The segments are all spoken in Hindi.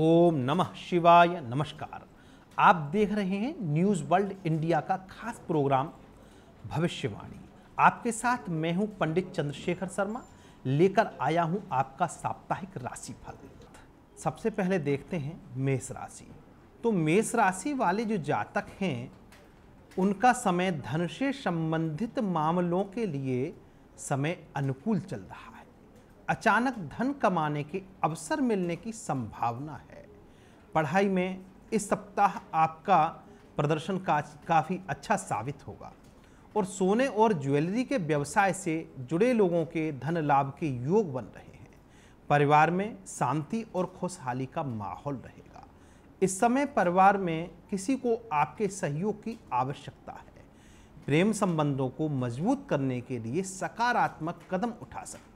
ओम नमः शिवाय नमस्कार आप देख रहे हैं न्यूज़ वर्ल्ड इंडिया का खास प्रोग्राम भविष्यवाणी आपके साथ मैं हूं पंडित चंद्रशेखर शर्मा लेकर आया हूं आपका साप्ताहिक राशि फल सबसे पहले देखते हैं मेष राशि तो मेष राशि वाले जो जातक हैं उनका समय धन से संबंधित मामलों के लिए समय अनुकूल चल रहा अचानक धन कमाने के अवसर मिलने की संभावना है पढ़ाई में इस सप्ताह आपका प्रदर्शन का काफ़ी अच्छा साबित होगा और सोने और ज्वेलरी के व्यवसाय से जुड़े लोगों के धन लाभ के योग बन रहे हैं परिवार में शांति और खुशहाली का माहौल रहेगा इस समय परिवार में किसी को आपके सहयोग की आवश्यकता है प्रेम संबंधों को मजबूत करने के लिए सकारात्मक कदम उठा सकते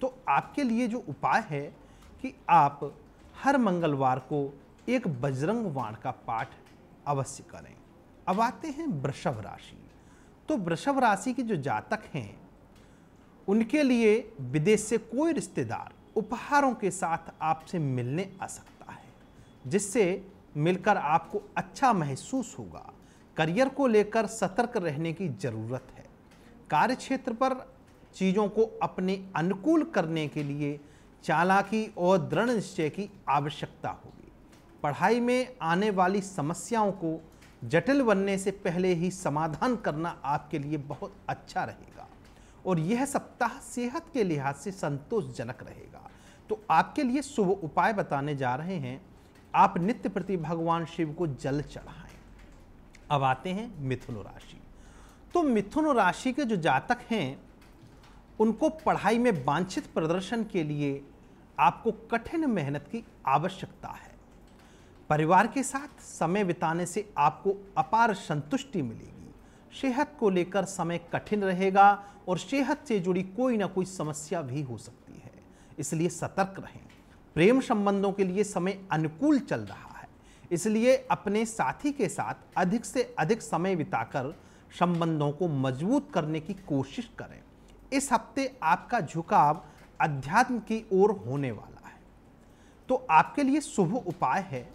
तो आपके लिए जो उपाय है कि आप हर मंगलवार को एक बजरंग वाण का पाठ अवश्य करें अब आते हैं वृषभ राशि तो वृषभ राशि के जो जातक हैं उनके लिए विदेश से कोई रिश्तेदार उपहारों के साथ आपसे मिलने आ सकता है जिससे मिलकर आपको अच्छा महसूस होगा करियर को लेकर सतर्क रहने की ज़रूरत है कार्य क्षेत्र पर चीज़ों को अपने अनुकूल करने के लिए चालाकी और दृढ़ निश्चय की आवश्यकता होगी पढ़ाई में आने वाली समस्याओं को जटिल बनने से पहले ही समाधान करना आपके लिए बहुत अच्छा रहेगा और यह सप्ताह सेहत के लिहाज से संतोषजनक रहेगा तो आपके लिए शुभ उपाय बताने जा रहे हैं आप नित्य प्रति भगवान शिव को जल चढ़ाएं अब आते हैं मिथुन राशि तो मिथुन राशि के जो जातक हैं उनको पढ़ाई में वांछित प्रदर्शन के लिए आपको कठिन मेहनत की आवश्यकता है परिवार के साथ समय बिताने से आपको अपार संतुष्टि मिलेगी सेहत को लेकर समय कठिन रहेगा और सेहत से जुड़ी कोई ना कोई समस्या भी हो सकती है इसलिए सतर्क रहें प्रेम संबंधों के लिए समय अनुकूल चल रहा है इसलिए अपने साथी के साथ अधिक से अधिक समय बिताकर संबंधों को मजबूत करने की कोशिश करें इस हफ्ते आपका झुकाव अध्यात्म की ओर होने वाला है तो आपके लिए शुभ उपाय है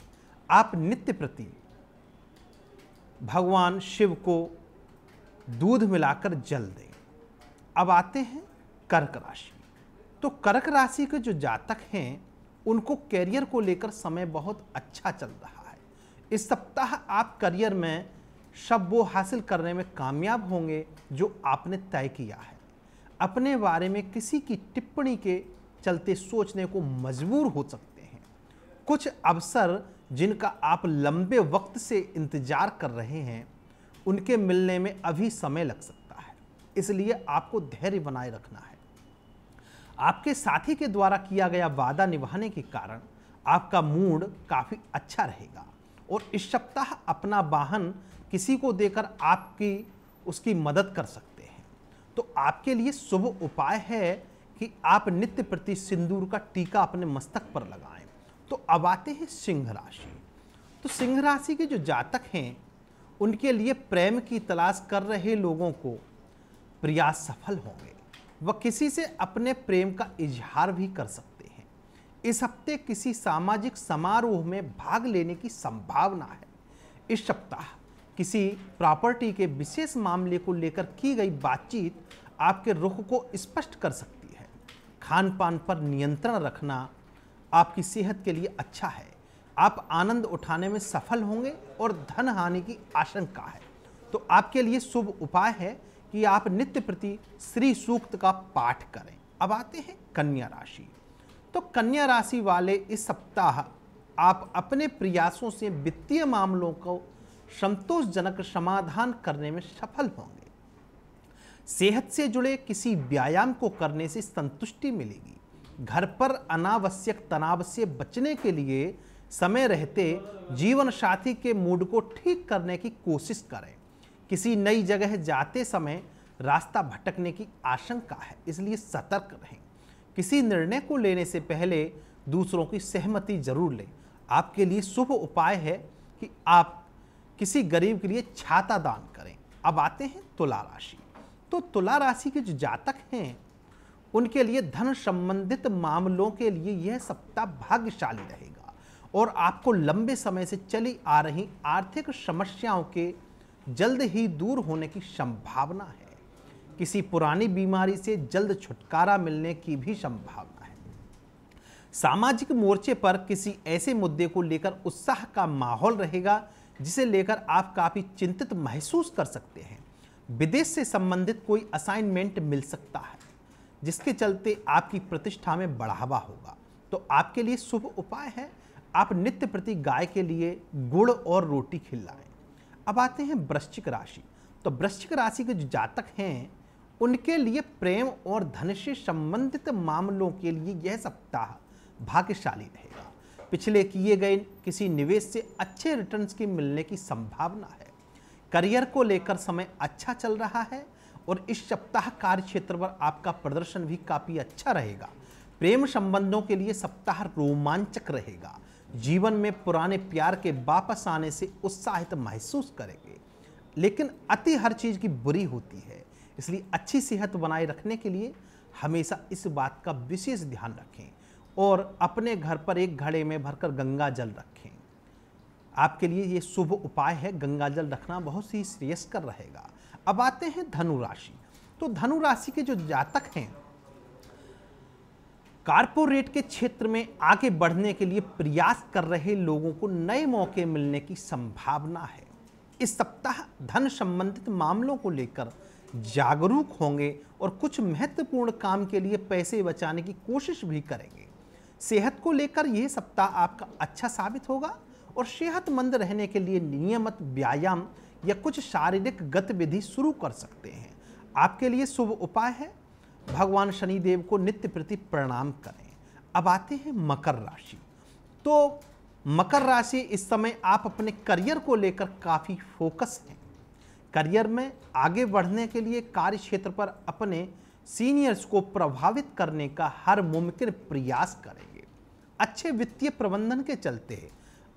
आप नित्य प्रति भगवान शिव को दूध मिलाकर जल दें अब आते हैं कर्क राशि तो कर्क राशि के जो जातक हैं उनको करियर को लेकर समय बहुत अच्छा चल रहा है इस सप्ताह आप करियर में शब्द वो हासिल करने में कामयाब होंगे जो आपने तय किया है अपने बारे में किसी की टिप्पणी के चलते सोचने को मजबूर हो सकते हैं कुछ अवसर जिनका आप लंबे वक्त से इंतजार कर रहे हैं उनके मिलने में अभी समय लग सकता है इसलिए आपको धैर्य बनाए रखना है आपके साथी के द्वारा किया गया वादा निभाने के कारण आपका मूड काफ़ी अच्छा रहेगा और इस सप्ताह अपना वाहन किसी को देकर आपकी उसकी मदद कर सकते तो आपके लिए शुभ उपाय है कि आप नित्य प्रति सिंदूर का टीका अपने मस्तक पर लगाएं तो अब आते हैं सिंह राशि तो सिंह राशि के जो जातक हैं उनके लिए प्रेम की तलाश कर रहे लोगों को प्रयास सफल होंगे वह किसी से अपने प्रेम का इजहार भी कर सकते हैं इस हफ्ते किसी सामाजिक समारोह में भाग लेने की संभावना है इस सप्ताह किसी प्रॉपर्टी के विशेष मामले को लेकर की गई बातचीत आपके रुख को स्पष्ट कर सकती है खान पान पर नियंत्रण रखना आपकी सेहत के लिए अच्छा है आप आनंद उठाने में सफल होंगे और धन हानि की आशंका है तो आपके लिए शुभ उपाय है कि आप नित्य प्रति श्री सूक्त का पाठ करें अब आते हैं कन्या राशि तो कन्या राशि वाले इस सप्ताह आप अपने प्रयासों से वित्तीय मामलों को संतोषजनक समाधान करने में सफल होंगे सेहत से जुड़े किसी व्यायाम को करने से संतुष्टि मिलेगी घर पर अनावश्यक तनाव से बचने के लिए समय रहते जीवन साथी के मूड को ठीक करने की कोशिश करें किसी नई जगह जाते समय रास्ता भटकने की आशंका है इसलिए सतर्क रहें किसी निर्णय को लेने से पहले दूसरों की सहमति जरूर लें आपके लिए शुभ उपाय है कि आप किसी गरीब के लिए छाता दान करें अब आते हैं तुला राशि तो तुला राशि के जो जातक हैं उनके लिए धन संबंधित मामलों के लिए यह सप्ताह भाग्यशाली रहेगा और आपको लंबे समय से चली आ रही आर्थिक समस्याओं के जल्द ही दूर होने की संभावना है किसी पुरानी बीमारी से जल्द छुटकारा मिलने की भी संभावना है सामाजिक मोर्चे पर किसी ऐसे मुद्दे को लेकर उत्साह का माहौल रहेगा जिसे लेकर आप काफ़ी चिंतित महसूस कर सकते हैं विदेश से संबंधित कोई असाइनमेंट मिल सकता है जिसके चलते आपकी प्रतिष्ठा में बढ़ावा होगा तो आपके लिए शुभ उपाय है आप नित्य प्रति गाय के लिए गुड़ और रोटी खिलाएं अब आते हैं वृश्चिक राशि तो वृश्चिक राशि के जो जातक हैं उनके लिए प्रेम और धन से संबंधित मामलों के लिए यह सप्ताह भाग्यशाली रहेगा पिछले किए गए किसी निवेश से अच्छे रिटर्न्स की मिलने की संभावना है करियर को लेकर समय अच्छा चल रहा है और इस सप्ताह कार्य क्षेत्र पर आपका प्रदर्शन भी काफ़ी अच्छा रहेगा प्रेम संबंधों के लिए सप्ताह रोमांचक रहेगा जीवन में पुराने प्यार के वापस आने से उत्साहित महसूस करेंगे लेकिन अति हर चीज़ की बुरी होती है इसलिए अच्छी सेहत बनाए रखने के लिए हमेशा इस बात का विशेष ध्यान रखें और अपने घर पर एक घड़े में भरकर गंगा जल रखें आपके लिए ये शुभ उपाय है गंगा जल रखना बहुत ही श्रेयस्कर रहेगा अब आते हैं धनु राशि तो धनु राशि के जो जातक हैं कारपोरेट के क्षेत्र में आगे बढ़ने के लिए प्रयास कर रहे लोगों को नए मौके मिलने की संभावना है इस सप्ताह धन संबंधित मामलों को लेकर जागरूक होंगे और कुछ महत्वपूर्ण काम के लिए पैसे बचाने की कोशिश भी करेंगे सेहत को लेकर यह सप्ताह आपका अच्छा साबित होगा और सेहतमंद रहने के लिए नियमित व्यायाम या कुछ शारीरिक गतिविधि शुरू कर सकते हैं आपके लिए शुभ उपाय है भगवान शनिदेव को नित्य प्रति प्रणाम करें अब आते हैं मकर राशि तो मकर राशि इस समय आप अपने करियर को लेकर काफ़ी फोकस हैं करियर में आगे बढ़ने के लिए कार्य क्षेत्र पर अपने सीनियर्स को प्रभावित करने का हर मुमकिन प्रयास करेंगे अच्छे वित्तीय प्रबंधन के चलते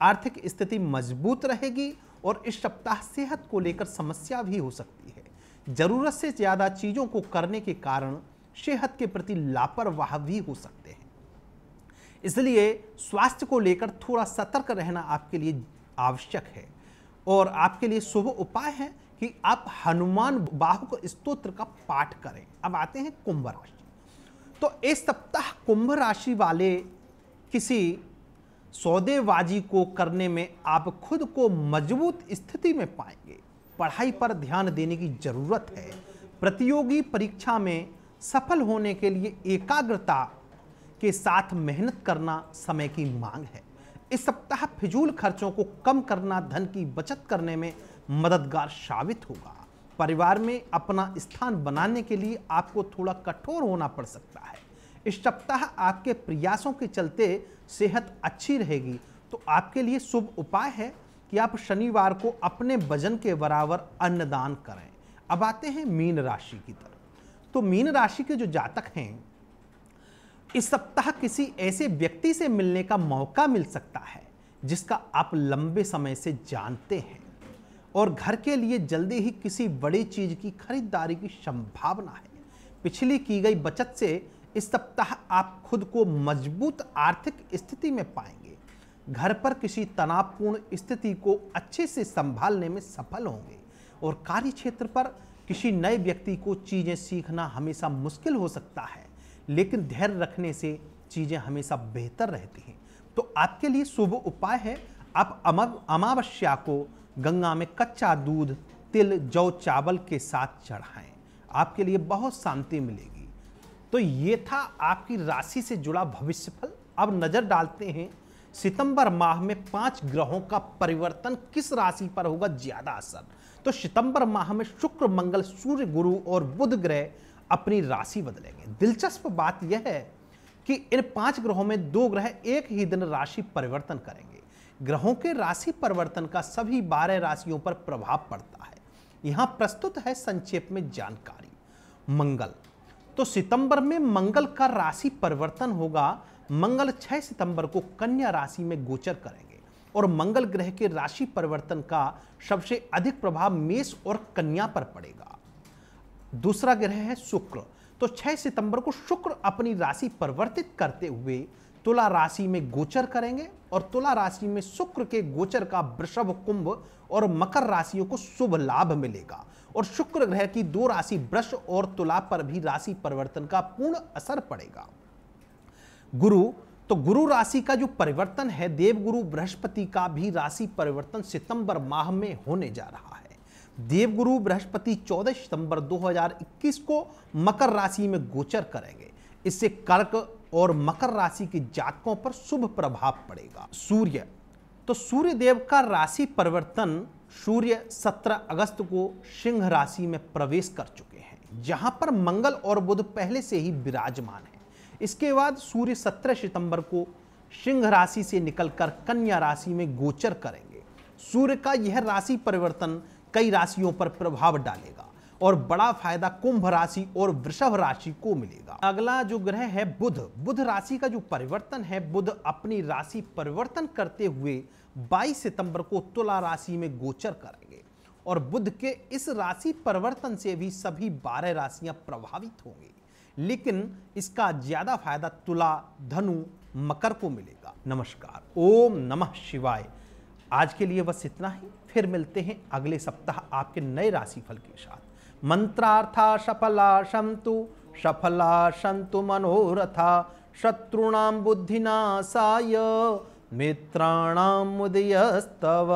आर्थिक स्थिति मजबूत रहेगी और इस सप्ताह सेहत को लेकर समस्या भी हो सकती है ज़रूरत से ज़्यादा चीज़ों को करने के कारण सेहत के प्रति लापरवाह भी हो सकते हैं इसलिए स्वास्थ्य को लेकर थोड़ा सतर्क रहना आपके लिए आवश्यक है और आपके लिए शुभ उपाय है कि आप हनुमान बाहु स्त्रोत्र का पाठ करें अब आते हैं कुंभ राशि तो इस सप्ताह कुंभ राशि वाले किसी सौदेबाजी को करने में आप खुद को मजबूत स्थिति में पाएंगे पढ़ाई पर ध्यान देने की जरूरत है प्रतियोगी परीक्षा में सफल होने के लिए एकाग्रता के साथ मेहनत करना समय की मांग है इस सप्ताह फिजूल खर्चों को कम करना धन की बचत करने में मददगार साबित होगा परिवार में अपना स्थान बनाने के लिए आपको थोड़ा कठोर होना पड़ सकता है इस सप्ताह आपके प्रयासों के चलते सेहत अच्छी रहेगी तो आपके लिए शुभ उपाय है कि आप शनिवार को अपने वजन के बराबर अन्नदान करें अब आते हैं मीन राशि की तरफ तो मीन राशि के जो जातक हैं इस सप्ताह किसी ऐसे व्यक्ति से मिलने का मौका मिल सकता है जिसका आप लंबे समय से जानते हैं और घर के लिए जल्दी ही किसी बड़ी चीज़ की खरीदारी की संभावना है पिछली की गई बचत से इस सप्ताह आप खुद को मजबूत आर्थिक स्थिति में पाएंगे घर पर किसी तनावपूर्ण स्थिति को अच्छे से संभालने में सफल होंगे और कार्य क्षेत्र पर किसी नए व्यक्ति को चीज़ें सीखना हमेशा मुश्किल हो सकता है लेकिन धैर्य रखने से चीज़ें हमेशा बेहतर रहती हैं तो आपके लिए शुभ उपाय है आप अमावस्या को गंगा में कच्चा दूध तिल जौ चावल के साथ चढ़ाएं आपके लिए बहुत शांति मिलेगी तो ये था आपकी राशि से जुड़ा भविष्यफल अब नज़र डालते हैं सितंबर माह में पांच ग्रहों का परिवर्तन किस राशि पर होगा ज़्यादा असर तो सितंबर माह में शुक्र मंगल सूर्य गुरु और बुध ग्रह अपनी राशि बदलेंगे दिलचस्प बात यह है कि इन पांच ग्रहों में दो ग्रह एक ही दिन राशि परिवर्तन करेंगे ग्रहों के राशि परिवर्तन का सभी बारह राशियों पर प्रभाव पड़ता है यहां प्रस्तुत है संक्षेप में जानकारी मंगल तो सितंबर में मंगल का राशि परिवर्तन होगा मंगल 6 सितंबर को कन्या राशि में गोचर करेंगे और मंगल ग्रह के राशि परिवर्तन का सबसे अधिक प्रभाव मेष और कन्या पर पड़ेगा दूसरा ग्रह है शुक्र तो 6 सितंबर को शुक्र अपनी राशि परिवर्तित करते हुए तुला राशि में गोचर करेंगे और तुला राशि में शुक्र के गोचर का वृषभ कुंभ और मकर राशियों को शुभ लाभ मिलेगा और शुक्र ग्रह की दो राशि वृष और तुला पर भी राशि परिवर्तन का पूर्ण असर पड़ेगा गुरु तो गुरु राशि का जो परिवर्तन है देवगुरु बृहस्पति का भी राशि परिवर्तन सितंबर माह में होने जा रहा है देवगुरु बृहस्पति 14 सितंबर 2021 को मकर राशि में गोचर करेंगे इससे कर्क और मकर राशि के जातकों पर शुभ प्रभाव पड़ेगा सूर्य तो सूर्य देव का राशि परिवर्तन सूर्य 17 अगस्त को सिंह राशि में प्रवेश कर चुके हैं जहां पर मंगल और बुध पहले से ही विराजमान है इसके बाद सूर्य 17 सितंबर को सिंह राशि से निकलकर कन्या राशि में गोचर करेंगे सूर्य का यह राशि परिवर्तन कई राशियों पर प्रभाव डालेगा और बड़ा फायदा कुंभ राशि और वृषभ राशि को मिलेगा अगला जो ग्रह है बुध बुध राशि का जो परिवर्तन है बुध अपनी राशि परिवर्तन करते हुए 22 सितंबर को तुला राशि में गोचर करेंगे और बुध के इस राशि परिवर्तन से भी सभी 12 राशियां प्रभावित होंगी लेकिन इसका ज्यादा फायदा तुला धनु मकर को मिलेगा नमस्कार ओम नमः शिवाय आज के लिए बस इतना ही फिर मिलते हैं अगले सप्ताह आपके नए राशिफल के साथ मंत्रार्था सफला संतु सफला संतु मनोरथा शत्रुणाम बुद्धिनाशाय मित्राणाम उदयस्तव